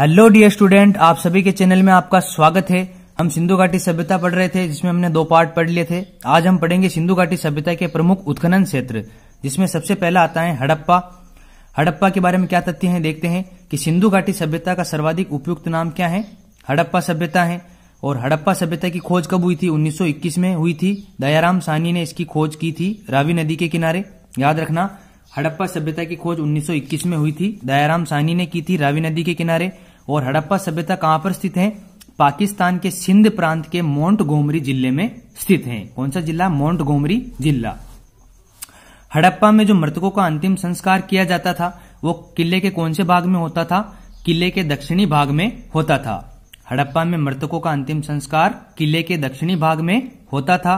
hello dear student आप सभी के चैनल में आपका स्वागत है हम सिंधु घाटी सभ्यता पढ़ रहे थे जिसमें हमने दो पार्ट पढ़ लिए थे आज हम पढ़ेंगे सिंधु घाटी सभ्यता के प्रमुख उत्खनन क्षेत्र जिसमें सबसे पहला आता है हड़प्पा हड़प्पा के बारे में क्या तथ्य है देखते हैं कि सिंधु घाटी सभ्यता का सर्वाधिक उपयुक्त नाम क्या है हड़प्पा सभ्यता है और हड़प्पा सभ्यता की खोज कब हुई थी 1921 में हुई थी दयाराम सानी ने इसकी खोज की थी रावी नदी के किनारे याद रखना हड़प्पा सभ्यता की खोज 1921 में हुई थी दयाराम सानी ने की थी रावी नदी के किनारे और हड़प्पा सभ्यता कहां पर स्थित है पाकिस्तान के सिंध प्रांत के मोन्ट गोमरी जिले में स्थित है कौन सा जिला मोन्ट गोमरी जिला हड़प्पा में जो मृतकों का अंतिम संस्कार किया जाता था वो किले के कौन से भाग में होता था किले के दक्षिणी भाग में होता था हड़प्पा में मृतकों का अंतिम संस्कार किले के दक्षिणी भाग में होता था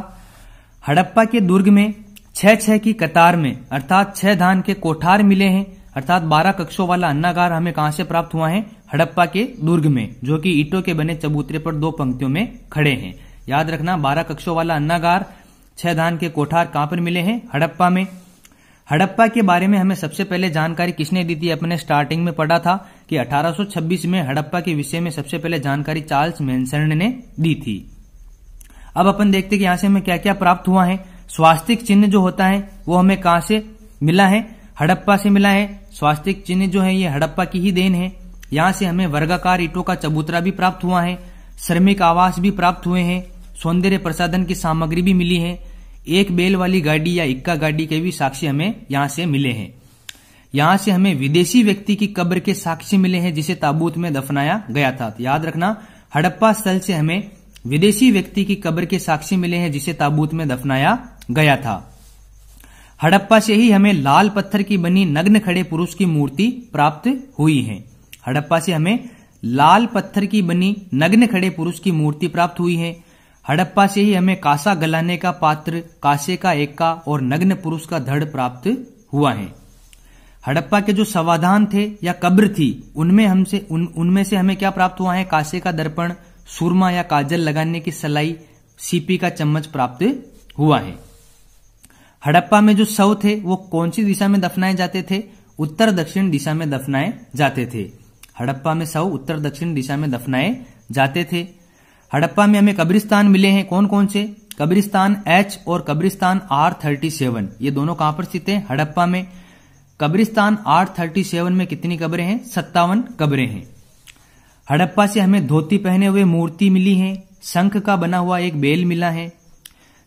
हड़प्पा के दुर्ग में छह छह की कतार में अर्थात छह धान के कोठार मिले हैं अर्थात 12 कक्षों वाला अन्नागार हमें कहाँ से प्राप्त हुआ है हड़प्पा के दुर्ग में जो कि ईटों के बने चबूतरे पर दो पंक्तियों में खड़े हैं याद रखना 12 कक्षों वाला अन्नागार छह धान के कोठार कहां पर मिले हैं हड़प्पा में हड़प्पा के बारे में हमें सबसे पहले जानकारी किसने दी थी अपने स्टार्टिंग में पढ़ा था कि 1826 में हड़प्पा के विषय में सबसे पहले जानकारी चार्ल्स मेन्सन ने दी थी अब अपन देखते कि यहां से हमें क्या क्या प्राप्त हुआ है स्वास्थ्य चिन्ह जो होता है वो हमें कहां से मिला है हड़प्पा से मिला है स्वास्थ्य चिन्ह जो है ये हड़प्पा की ही देन है यहाँ से हमें वर्गाकार ईटों का चबूतरा भी प्राप्त हुआ है श्रमिक आवास भी प्राप्त हुए हैं सौंदर्य प्रसाधन की सामग्री भी मिली है एक बेल वाली गाड़ी या इक्का गाड़ी के भी साक्ष्य हमें यहाँ से मिले हैं यहाँ से हमें विदेशी व्यक्ति की कब्र के साक्ष्य मिले हैं जिसे ताबूत में दफनाया गया था याद रखना हड़प्पा स्थल से हमें विदेशी व्यक्ति की कब्र के साक्ष्य मिले हैं जिसे ताबूत में दफनाया गया था हड़प्पा से ही हमें लाल पत्थर की बनी नग्न खड़े पुरुष की मूर्ति प्राप्त हुई है हड़प्पा से हमें लाल पत्थर की बनी नग्न खड़े पुरुष की मूर्ति प्राप्त हुई है हड़प्पा से ही हमें कासा गलाने का पात्र कासे का एक्का और नग्न पुरुष का धड़ प्राप्त हुआ है हड़प्पा के जो समाधान थे या कब्र थी उनमें हमसे उन उनमें से हमें क्या प्राप्त हुआ है कासे का दर्पण सुरमा या काजल लगाने की सलाई सीपी का चम्मच प्राप्त हुआ है हड़प्पा में जो शव थे वो कौन सी दिशा में दफनाए जाते थे उत्तर दक्षिण दिशा में दफनाए जाते थे हड़प्पा में शव उत्तर दक्षिण दिशा में दफनाए जाते थे हड़प्पा में हमें कब्रिस्तान मिले हैं कौन कौन से कब्रिस्तान एच और कब्रिस्तान आर थर्टी सेवन ये दोनों कहां पर स्थित है हड़प्पा में कब्रिस्तान आर थर्टी सेवन में कितनी कब्रें हैं सत्तावन कब्रें हैं हड़प्पा से हमें धोती पहने हुए मूर्ति मिली है शंख का बना हुआ एक बेल मिला है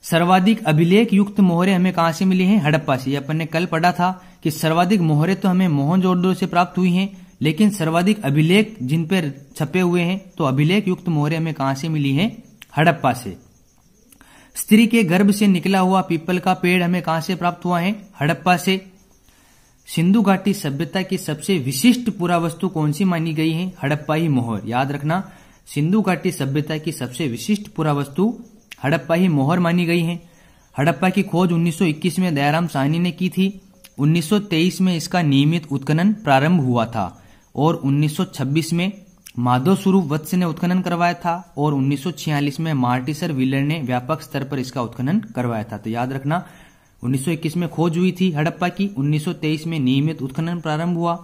सर्वाधिक अभिलेख युक्त मोहरे हमें कहाँ से मिली हैं हड़प्पा से अपन ने कल पढ़ा था कि सर्वाधिक मोहरे तो हमें मोहनजोदड़ो से प्राप्त हुई हैं लेकिन सर्वाधिक अभिलेख जिन पर छपे हुए हैं तो अभिलेख युक्त मोहरे हमें कहा से मिली हैं हड़प्पा से स्त्री के गर्भ से निकला हुआ पीपल का पेड़ हमें कहा से प्राप्त हुआ है हड़प्पा से सिंधु घाटी सभ्यता की सबसे विशिष्ट पुरावस्तु कौन सी मानी गई है हड़प्पाई मोहर याद रखना सिंधु घाटी सभ्यता की सबसे विशिष्ट पुरावस्तु हड़प्पा ही मोहर मानी गई है हड़प्पा की खोज 1921 में दयाराम साहनी ने की थी 1923 में इसका नियमित उत्खनन प्रारंभ हुआ था और 1926 में माधव स्वरूप वत्स ने उत्खनन करवाया था और 1946 में मार्टिसर विलर ने व्यापक स्तर पर इसका उत्खनन करवाया था तो याद रखना 1921 में खोज हुई थी हड़प्पा की 1923 में नियमित उत्खनन प्रारंभ हुआ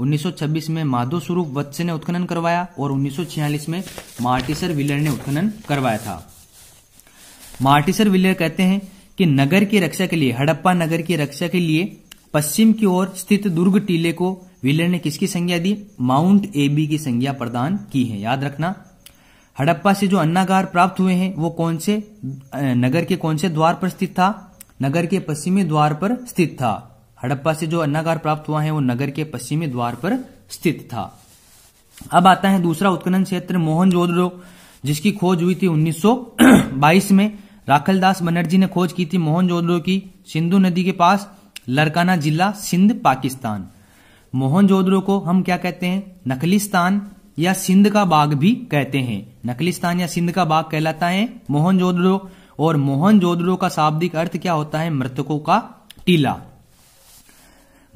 1926 में माधव स्वरूप वत्स ने उत्खनन करवाया और 1946 में मार्टिसर विलर ने उत्खनन करवाया था मार्टिसर विलियर कहते हैं कि नगर की रक्षा के लिए हड़प्पा नगर की रक्षा के लिए पश्चिम की ओर स्थित दुर्ग टीले को विलियर ने किसकी संज्ञा दी माउंट एबी की संज्ञा प्रदान की है याद रखना हड़प्पा से जो अन्नागार प्राप्त हुए हैं वो कौन से नगर के कौन से द्वार पर स्थित था नगर के पश्चिमी द्वार पर स्थित था हड़प्पा से जो अन्नागार प्राप्त हुआ है वो नगर के पश्चिमी द्वार पर स्थित था अब आता है दूसरा उत्खनन क्षेत्र मोहनजोदड़ो जिसकी खोज हुई थी 1922 में राखल दास बनर्जी ने खोज की थी मोहनजोदड़ो की सिंधु नदी के पास लड़काना जिला सिंध पाकिस्तान मोहनजोदड़ो को हम क्या कहते हैं नखलिस्तान या सिंध का बाग भी कहते हैं नखलिस्तान या सिंध का बाग कहलाता है मोहनजोदड़ो और मोहनजोदड़ो का शाब्दिक अर्थ क्या होता है मृतकों का टीला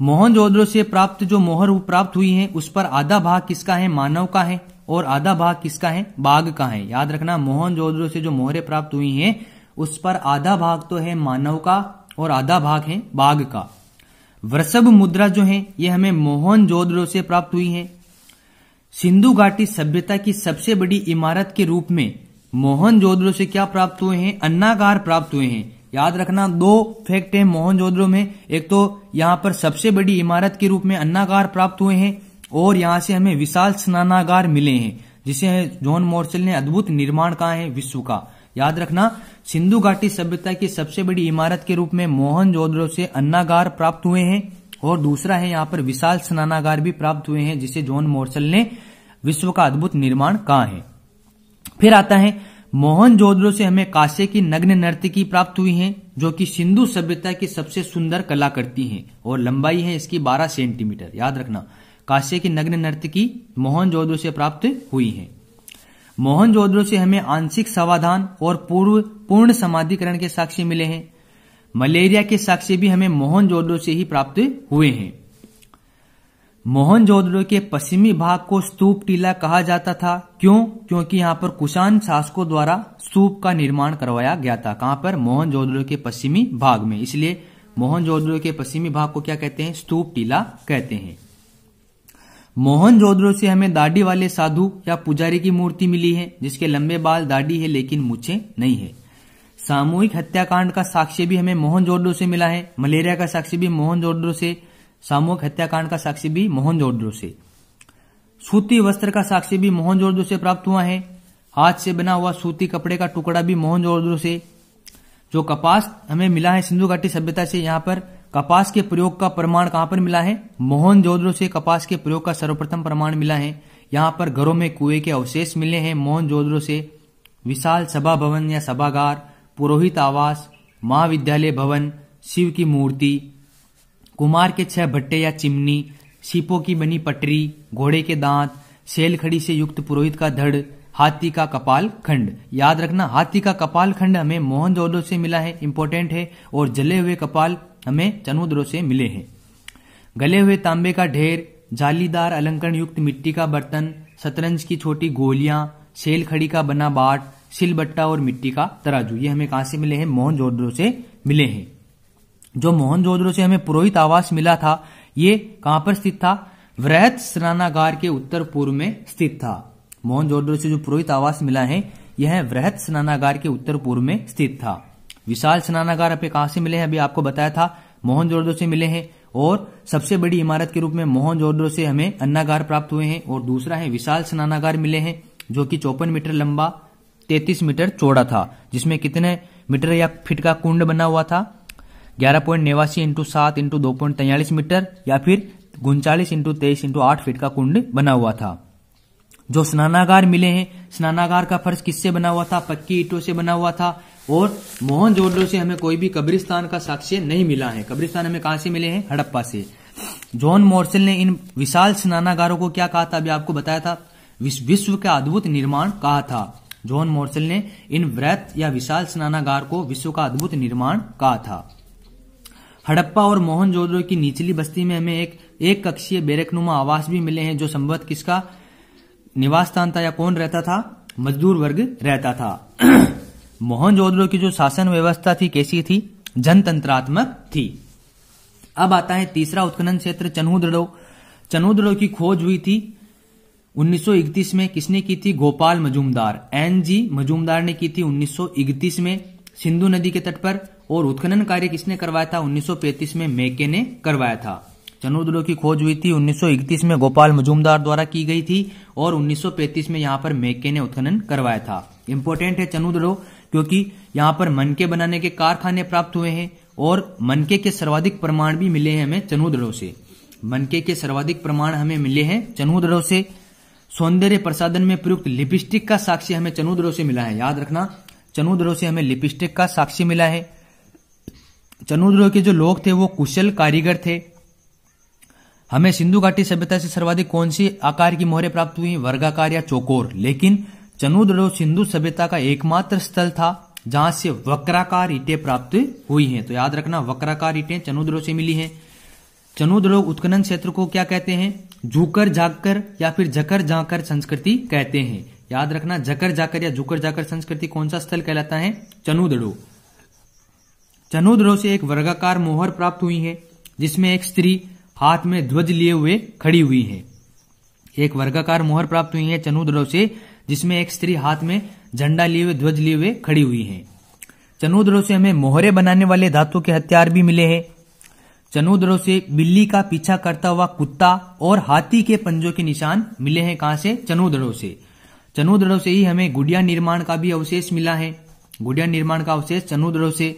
मोहनजोदड़ो से प्राप्त जो मोहर प्राप्त हुई है उस पर आधा भाग किसका है मानव का है और आधा भाग किसका है बाघ का है याद रखना मोहनजोदड़ो से जो मोहरे प्राप्त हुई हैं उस पर आधा भाग तो है मानव का और आधा भाग है बाघ का वृषभ मुद्रा जो है ये हमें मोहन जोदड़ो से प्राप्त हुई है सिंधु घाटी सभ्यता की सबसे बड़ी इमारत के रूप में मोहन जोदड़ो से क्या प्राप्त हुए हैं अन्नागार प्राप्त हुए हैं याद रखना दो फैक्ट है मोहन जोदड़ो में एक तो यहाँ पर सबसे बड़ी इमारत के रूप में अन्नागार प्राप्त हुए हैं और यहां से हमें विशाल स्नानागार मिले हैं जिसे जॉन मोर्सल ने अद्भुत निर्माण कहा है विश्व का याद रखना सिंधु घाटी सभ्यता की सबसे बड़ी इमारत के रूप में मोहन से अन्नागार प्राप्त हुए हैं और दूसरा है यहाँ पर विशाल स्नानागार भी प्राप्त हुए हैं जिसे जॉन मोर्सल ने विश्व का अद्भुत निर्माण कहा है फिर आता है मोहन से हमें कांसे की नग्न नर्तकी प्राप्त हुई है जो कि सिंधु सभ्यता की सबसे सुंदर कला करती है और लंबाई है इसकी 12 सेंटीमीटर याद रखना कांसे की नग्न नर्तकी मोहन जोदड़ो से प्राप्त हुई है मोहन जोदड़ो से हमें आंशिक समाधान और पूर्व पूर्ण समाधिकरण के साक्ष्य मिले हैं मलेरिया के साक्ष्य भी हमें मोहन जोदड़ो से ही प्राप्त हुए हैं मोहन जोदड़ो के पश्चिमी भाग को स्तूप टीला कहा जाता था क्यों क्योंकि यहाँ पर कुशान शासकों द्वारा स्तूप का निर्माण करवाया गया था कहां पर मोहन जोदड़ो के पश्चिमी भाग में इसलिए मोहन जोदड़ो के पश्चिमी भाग को क्या कहते हैं स्तूप टीला कहते हैं मोहन जोधरो से हमें दाढ़ी वाले साधु या पुजारी की मूर्ति मिली है जिसके लंबे बाल दाढ़ी है लेकिन मुछे नहीं है सामूहिक हत्याकांड का साक्ष्य भी हमें मोहन जोधरो से मिला है मलेरिया का साक्ष्य भी मोहन जोधरो से सामूहिक हत्याकांड का साक्ष्य भी मोहन जोधरो से सूती वस्त्र का साक्ष्य भी मोहन जोधरो से प्राप्त हुआ है हाथ से बना हुआ सूती कपड़े का टुकड़ा भी मोहन जोधरो से जो कपास हमें मिला है सिंधु घाटी सभ्यता से यहाँ पर कपास के प्रयोग का प्रमाण कहां पर मिला है मोहन मोहनजोदड़ो से कपास के प्रयोग का सर्वप्रथम प्रमाण मिला है यहां पर घरों में कुएं के अवशेष मिले हैं मोहन मोहनजोदड़ो से विशाल सभा भवन या सभागार पुरोहित आवास महाविद्यालय भवन शिव की मूर्ति कुमार के छह भट्टे या चिमनी सीपों की बनी पटरी घोड़े के दांत सेल खड़ी से युक्त पुरोहित का धड़ हाथी का कपाल खंड याद रखना हाथी का कपाल खंड हमें मोहन मोहनजोदड़ो से मिला है इम्पोर्टेंट है और जले हुए कपाल हमें चनोदरों से मिले हैं गले हुए तांबे का ढेर जालीदार अलंकरण युक्त मिट्टी का बर्तन शतरंज की छोटी गोलियां सेल खड़ी का बना बाट सिलबट्टा और मिट्टी का तराजू ये हमें कहां से मिले हैं मोहन जोदड़ो से मिले हैं जो मोहन से हमें पुरोहित आवास मिला था ये कहां पर स्थित था वृहत स्नानागार के उत्तर पूर्व में स्थित था मोहन जोदड़ो से जो पुरोहित आवास मिला है यह वृहत स्नानागार के उत्तर पूर्व में स्थित था विशाल स्नानागार आप कहाँ से मिले हैं अभी आपको बताया था मोहन जोरदो से मिले हैं और सबसे बड़ी इमारत के रूप में मोहन जोरदो से हमें अन्नागार प्राप्त हुए हैं और दूसरा है विशाल स्नानागार मिले हैं जो कि चौपन मीटर लंबा तैतीस मीटर चौड़ा था जिसमें कितने मीटर या फिट का कुंड बना हुआ था ग्यारह पॉइंट नेवासी इंटू सात इंटू दो पॉइंट तैयलीस मीटर या फिर उनचालीस इंटू तेईस इंटू आठ फीट का कुंड बना हुआ था जो स्नानागार मिले हैं स्नानागार का फर्श किससे बना हुआ था पक्की ईटों से बना हुआ था और मोहनजोदड़ो से हमें कोई भी कब्रिस्तान का साक्ष्य नहीं मिला है कब्रिस्तान हमें कहां से मिले हैं हड़प्पा से जॉन मोर्सल ने इन विशाल स्नानागारों को क्या कहा था अभी आपको बताया था विश्व का अद्भुत निर्माण कहा था जॉन मोर्सल ने इन व्रत या विशाल स्नानागार को विश्व का अद्भुत निर्माण कहा था हड़प्पा और मोहनजोदड़ो की निचली बस्ती में हमें एक एक कक्षीय बेरकनुमा आवास भी मिले हैं जो संभवत किसका निवास स्थान था या कौन रहता था मजदूर वर्ग रहता था मोहनजोदड़ो की जो शासन व्यवस्था थी कैसी थी जनतंत्रात्मक थी अब आता है तीसरा उत्खनन क्षेत्र चनहुदड़ो चनहुदड़ो की खोज हुई थी 1931 में किसने की थी गोपाल मजूमदार एन जी मजूमदार ने की थी 1931 में सिंधु नदी के तट पर और उत्खनन कार्य किसने करवाया था 1935 में मेके ने करवाया था चनूदड़ो की खोज हुई थी 1931 में गोपाल मजूमदार द्वारा की गई थी और 1935 में यहाँ पर मेके ने उत्खनन करवाया था इंपोर्टेंट है चनुद्रो क्योंकि यहाँ पर मनके बनाने के कारखाने प्राप्त हुए हैं और मनके के सर्वाधिक प्रमाण भी मिले हैं हमें चनूदड़ों से मनके के सर्वाधिक प्रमाण हमें मिले हैं चनूदड़ों से सौंदर्य प्रसादन में प्रयुक्त लिपस्टिक का साक्ष्य हमें चनूदड़ों से मिला है याद रखना चनूदड़ों से हमें लिपस्टिक का साक्ष्य मिला है चनूदड़ों के जो लोग थे वो कुशल कारीगर थे हमें सिंधु घाटी सभ्यता से सर्वाधिक कौन सी आकार की मोहरें प्राप्त हुई वर्गाकार या चौकोर लेकिन चनूदड़ो सिंधु सभ्यता का एकमात्र स्थल था जहां से वक्राकार ईटें प्राप्त हुई हैं तो याद रखना वक्राकार ईटें चनूदड़ो से मिली हैं चनूदड़ो उत्खनन क्षेत्र को क्या कहते हैं झुकर जाकर या फिर जकर जाकर संस्कृति कहते हैं याद रखना जकर जाकर या झुकर जाकर संस्कृति कौन सा स्थल कहलाता है चनूदड़ो चनूदड़ो से एक वर्गाकार मोहर प्राप्त हुई है जिसमें एक स्त्री हाथ में ध्वज लिए हुए खड़ी हुई है एक वर्गाकार मोहर प्राप्त हुई है चनूदड़ो से जिसमें एक स्त्री हाथ में झंडा लिए हुए ध्वज लिए हुए खड़ी हुई है चनूद्रों से हमें मोहरे बनाने वाले धातु के हथियार भी मिले हैं चनूद्रों से बिल्ली का पीछा करता हुआ कुत्ता और हाथी के पंजों के निशान मिले हैं कहां से चनूद्रों से चनूद्रों से ही हमें गुड़िया निर्माण का भी अवशेष मिला है गुड़िया निर्माण का अवशेष चनूद्रों से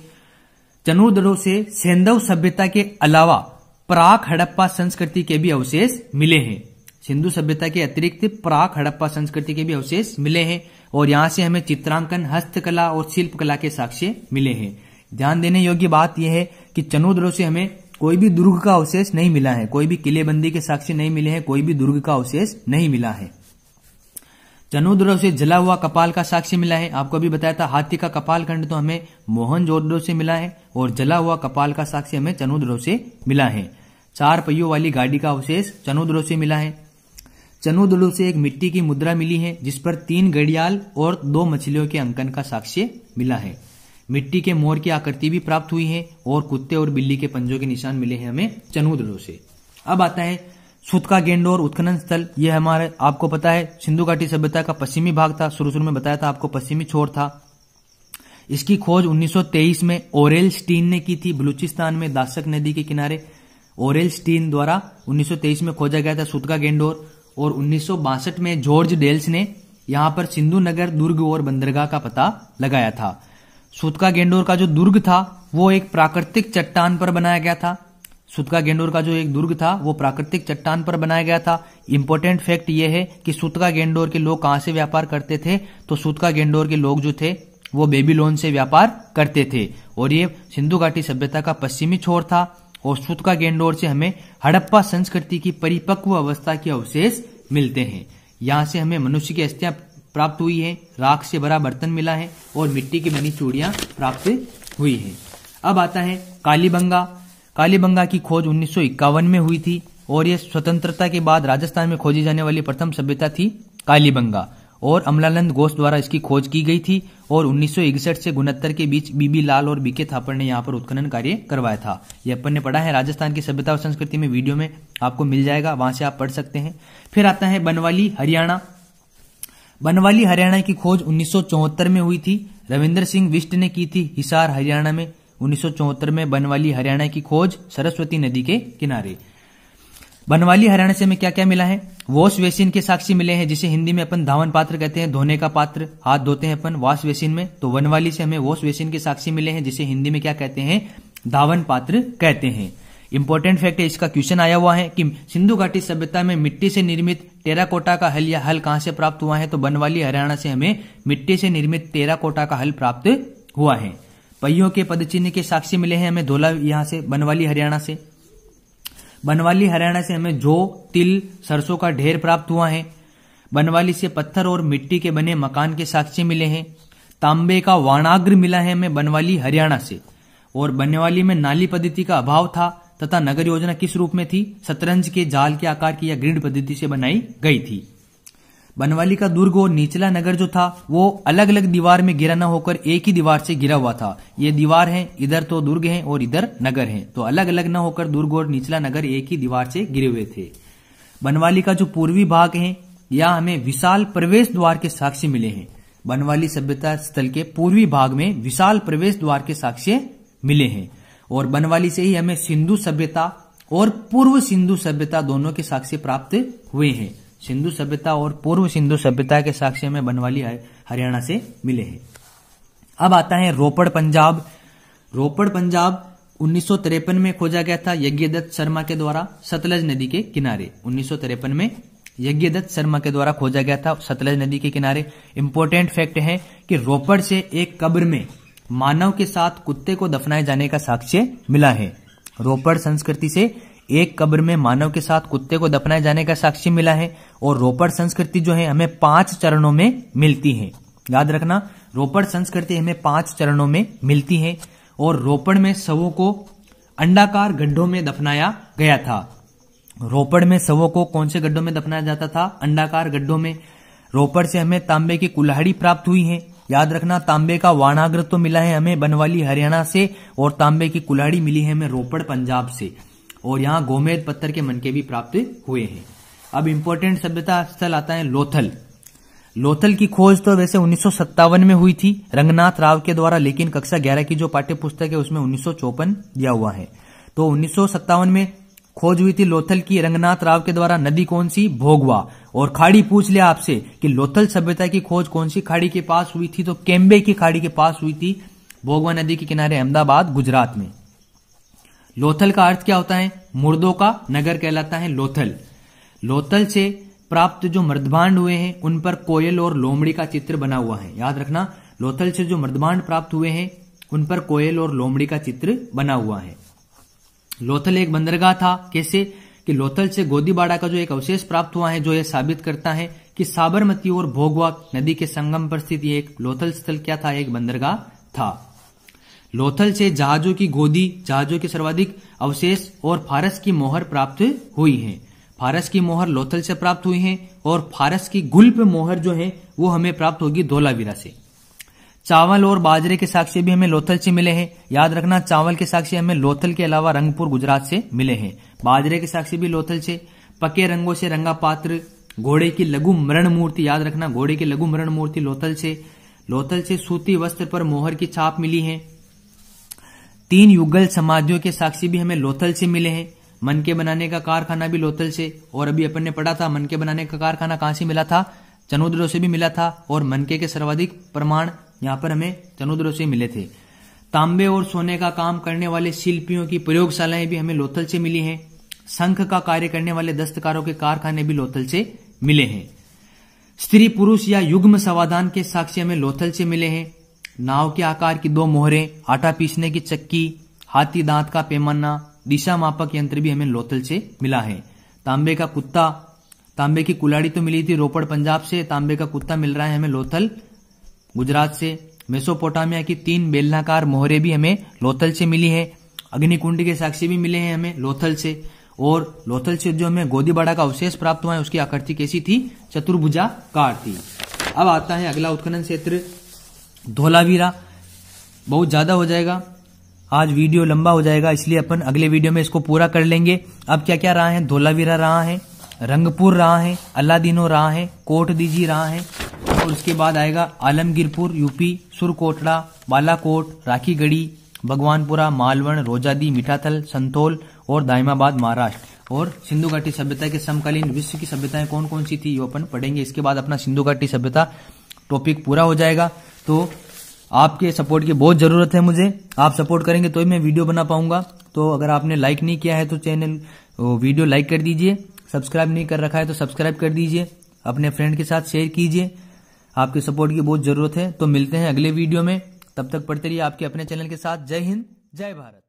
चनूद्रों से सेंधव सभ्यता के अलावा प्राक हड़प्पा संस्कृति के भी अवशेष मिले हैं सिंधु सभ्यता के अतिरिक्त प्राक हड़प्पा संस्कृति के भी अवशेष मिले हैं और यहाँ से हमें चित्रांकन हस्तकला और शिल्पकला के साक्ष्य मिले हैं ध्यान देने योग्य बात यह है कि चनोद्रो से हमें कोई भी दुर्ग का अवशेष नहीं मिला है कोई भी किलेबंदी के साक्ष्य नहीं मिले हैं कोई भी दुर्ग का अवशेष नहीं मिला है चनोद्रव से जला हुआ कपाल का साक्ष्य मिला है आपको अभी बताया था हाथी का कपाल खंड तो हमें मोहन मोहनजोदड़ो से मिला है और जला हुआ कपाल का साक्ष्य हमें चनोद्रो से मिला है चार पहियों वाली गाड़ी का अवशेष चनोद्रो से मिला है चनोदड़ू से एक मिट्टी की मुद्रा मिली है जिस पर तीन घड़ियाल और दो मछलियों के अंकन का साक्ष्य मिला है मिट्टी के मोर की आकृति भी प्राप्त हुई है और कुत्ते और बिल्ली के पंजों के निशान मिले हैं हमें चनोदड़ू से अब आता है सुतका गेंडोर उत्खनन स्थल ये हमारे आपको पता है सिंधु घाटी सभ्यता का पश्चिमी भाग था शुरू शुरू में बताया था आपको पश्चिमी छोर था इसकी खोज 1923 में ओरेल स्टीन ने की थी बलूचिस्तान में दासक नदी के किनारे ओरेल स्टीन द्वारा 1923 में खोजा गया था सुतका गेंडोर और उन्नीस में जॉर्ज डेल्स ने यहां पर सिंधु नगर दुर्ग और बंदरगाह का पता लगाया था सुतका गेंडोर का जो दुर्ग था वो एक प्राकृतिक चट्टान पर बनाया गया था सुतका गेंडोर का जो एक दुर्ग था वो प्राकृतिक चट्टान पर बनाया गया था इंपॉर्टेंट फैक्ट ये है कि सुतका गेंडोर के लोग कहां से व्यापार करते थे तो सुतका गेंडोर के लोग जो थे वो बेबीलोन से व्यापार करते थे और ये सिंधु घाटी सभ्यता का पश्चिमी छोर था और सुतका गेंडोर से हमें हड़प्पा संस्कृति की परिपक्व अवस्था के अवशेष मिलते हैं यहाँ से हमें मनुष्य की अस्थियां प्राप्त हुई है राख से भरा बर्तन मिला है और मिट्टी की बनी चूड़ियां प्राप्त हुई है अब आता है कालीबंगा कालीबंगा की खोज उन्नीस में हुई थी और यह स्वतंत्रता के बाद राजस्थान में खोजी जाने वाली प्रथम सभ्यता थी कालीबंगा और अमलानंद घोष द्वारा इसकी खोज की गई थी और उन्नीस से उनहत्तर के बीच बीबी लाल और बीके थापड़ ने यहाँ पर उत्खनन कार्य करवाया था ये अपन ने पढ़ा है राजस्थान की सभ्यता और संस्कृति में वीडियो में आपको मिल जाएगा वहां से आप पढ़ सकते हैं फिर आता है बनवाली हरियाणा बनवाली हरियाणा की खोज उन्नीस में हुई थी रविन्द्र सिंह विष्ट ने की थी हिसार हरियाणा में उन्नीस में बनवाली हरियाणा की खोज सरस्वती नदी के किनारे बनवाली हरियाणा से हमें क्या क्या मिला है वॉश बेसिन के साक्षी मिले हैं जिसे हिंदी में अपन धावन पात्र कहते हैं धोने का पात्र हाथ धोते हैं अपन वॉश बेसिन में तो वनवाली से हमें वॉश बेसिन के साक्षी मिले हैं जिसे हिंदी में क्या कहते हैं धावन पात्र कहते हैं इंपॉर्टेंट फैक्ट है इसका क्वेश्चन आया हुआ है कि सिंधु घाटी सभ्यता में मिट्टी से निर्मित टेराकोटा का हल या हल कहां से प्राप्त हुआ है तो बनवाली हरियाणा से हमें मिट्टी से निर्मित टेराकोटा का हल प्राप्त हुआ है पहियों के पदचिन्ह के साक्षी मिले हैं हमें धोला यहां से बनवाली हरियाणा से बनवाली हरियाणा से हमें जो तिल सरसों का ढेर प्राप्त हुआ है बनवाली से पत्थर और मिट्टी के बने मकान के साक्ष्य मिले हैं तांबे का वाणाग्र मिला है हमें बनवाली हरियाणा से और बनवाली में नाली पद्धति का अभाव था तथा नगर योजना किस रूप में थी शतरंज के जाल के आकार की या ग्रिड पद्धति से बनाई गई थी बनवाली का दुर्ग और निचला नगर जो था वो अलग अलग दीवार में गिरा न होकर एक ही दीवार से गिरा हुआ था ये दीवार है इधर तो दुर्ग है और इधर नगर है तो अलग अलग न होकर दुर्ग और निचला नगर एक ही दीवार से गिरे हुए थे बनवाली का जो पूर्वी भाग है यह हमें विशाल प्रवेश द्वार के साक्ष्य मिले हैं बनवाली सभ्यता स्थल के पूर्वी भाग में विशाल प्रवेश द्वार के साक्ष्य मिले हैं और बनवाली से ही हमें सिंधु सभ्यता और पूर्व सिंधु सभ्यता दोनों के साक्ष्य प्राप्त हुए हैं सिंधु सभ्यता और पूर्व सिंधु सभ्यता के साक्ष्य में बनवाली हरियाणा से मिले हैं अब आता है रोपड़ पंजाब रोपड़ पंजाब उन्नीस में खोजा गया था यज्ञदत्त शर्मा के द्वारा सतलज नदी के किनारे उन्नीस में यज्ञदत्त शर्मा के द्वारा खोजा गया था सतलज नदी के किनारे इंपॉर्टेंट फैक्ट है कि रोपड़ से एक कब्र में मानव के साथ कुत्ते को दफनाए जाने का साक्ष्य मिला है रोपड़ संस्कृति से एक कब्र में मानव के साथ कुत्ते को दफनाए जाने का साक्षी मिला है और रोपड़ संस्कृति जो है हमें पांच चरणों में मिलती है याद रखना रोपड़ संस्कृति हमें पांच चरणों में मिलती है और रोपड़ में शवों को अंडाकार गड्ढों में दफनाया गया था रोपड़ में शवों को कौन से गड्ढों में दफनाया जाता था अंडाकार गड्ढों में रोपड़ से हमें तांबे की कुल्हाड़ी प्राप्त हुई है याद रखना तांबे का वाणाग्र तो मिला है हमें बनवाली हरियाणा से और तांबे की कुल्हाड़ी मिली है हमें रोपड़ पंजाब से और यहाँ गोमेद पत्थर के मनके भी प्राप्त हुए हैं अब इम्पोर्टेंट सभ्यता स्थल आता है लोथल लोथल की खोज तो वैसे उन्नीस में हुई थी रंगनाथ राव के द्वारा लेकिन कक्षा ग्यारह की जो पाठ्य पुस्तक है उसमें उन्नीस दिया हुआ है तो उन्नीस में खोज हुई थी लोथल की रंगनाथ राव के द्वारा नदी कौन सी भोगवा और खाड़ी पूछ लिया आपसे कि लोथल सभ्यता की खोज कौन सी खाड़ी के पास हुई थी तो केम्बे की खाड़ी के पास हुई थी भोगवा नदी के किनारे अहमदाबाद गुजरात में लोथल का अर्थ क्या होता है मुर्दों का नगर कहलाता है लोथल लोथल से प्राप्त जो मर्दभांड हुए हैं उन पर कोयल और लोमड़ी का चित्र बना हुआ है याद रखना लोथल से जो मर्दभांड प्राप्त हुए हैं उन पर कोयल और लोमड़ी का चित्र बना हुआ है लोथल एक बंदरगाह था कैसे कि लोथल से गोदीबाड़ा का जो एक अवशेष प्राप्त हुआ है जो यह साबित करता है कि साबरमती और भोगवा नदी के संगम पर स्थित एक लोथल स्थल क्या था एक बंदरगाह था लोथल से जहाजों की गोदी जहाजों के सर्वाधिक अवशेष और फारस की मोहर प्राप्त हुई है फारस की मोहर लोथल से प्राप्त हुई है और फारस की गुल्प मोहर जो है वो हमें प्राप्त होगी धोलावीरा से चावल और बाजरे के साक्ष्य भी हमें लोथल से मिले हैं याद रखना चावल के साक्ष्य हमें लोथल के अलावा रंगपुर गुजरात से मिले हैं बाजरे के साक्ष्य भी लोथल से पके रंगों से रंगा पात्र घोड़े की लघु मरण मूर्ति याद रखना घोड़े की लघु मरण मूर्ति लोथल से लोथल से सूती वस्त्र पर मोहर की छाप मिली है तीन युगल समाधियों के साक्षी भी हमें लोथल से मिले हैं मन के बनाने का कारखाना भी लोथल से और अभी अपन ने पढ़ा था मन के बनाने का कारखाना कहां से मिला था चनोद्रो से भी मिला था और मनके के सर्वाधिक प्रमाण यहाँ पर हमें चनोद्रो से मिले थे तांबे और सोने का काम करने वाले शिल्पियों की प्रयोगशालाएं भी हमें लोथल से मिली हैं संख का कार्य करने वाले दस्तकारों के कारखाने भी लोथल से मिले हैं स्त्री पुरुष या युग्म समाधान के साक्ष्य हमें लोथल से मिले हैं नाव के आकार की दो मोहरे आटा पीसने की चक्की हाथी दांत का पैमाना दिशा मापक यंत्र भी हमें लोथल से मिला है तांबे का कुत्ता तांबे की कुलाड़ी तो मिली थी रोपड़ पंजाब से तांबे का कुत्ता मिल रहा है हमें लोथल गुजरात से मेसोपोटामिया की तीन बेलनाकार मोहरे भी हमें लोथल से मिली है अग्निकुंड के साक्षी भी मिले हैं हमें लोथल से और लोथल से जो हमें गोदीबाड़ा का अवशेष प्राप्त हुआ है उसकी आकृति कैसी थी चतुर्भुजा कार थी अब आता है अगला उत्खनन क्षेत्र धोलावीरा बहुत ज़्यादा हो जाएगा आज वीडियो लंबा हो जाएगा इसलिए अपन अगले वीडियो में इसको पूरा कर लेंगे अब क्या क्या रहा है धोलावीरा रहा है रंगपुर रहा है अलादीनो रहा है कोट दीजी रहा है और उसके बाद आएगा आलमगीरपुर यूपी सुरकोटड़ा बालाकोट राखीगढ़ी भगवानपुरा मालवण रोजादी मिठाथल संतोल और दाइमाबाद महाराष्ट्र और सिंधु घाटी सभ्यता के समकालीन विश्व की सभ्यताएं कौन कौन सी थी ये अपन पढ़ेंगे इसके बाद अपना सिंधु घाटी सभ्यता टॉपिक पूरा हो जाएगा तो आपके सपोर्ट की बहुत ज़रूरत है मुझे आप सपोर्ट करेंगे तो ही मैं वीडियो बना पाऊंगा तो अगर आपने लाइक नहीं किया है तो चैनल वीडियो लाइक कर दीजिए सब्सक्राइब नहीं कर रखा है तो सब्सक्राइब कर दीजिए अपने फ्रेंड के साथ शेयर कीजिए आपके सपोर्ट की बहुत ज़रूरत है तो मिलते हैं अगले वीडियो में तब तक पढ़ते रहिए आपके अपने चैनल के साथ जय हिंद जय भारत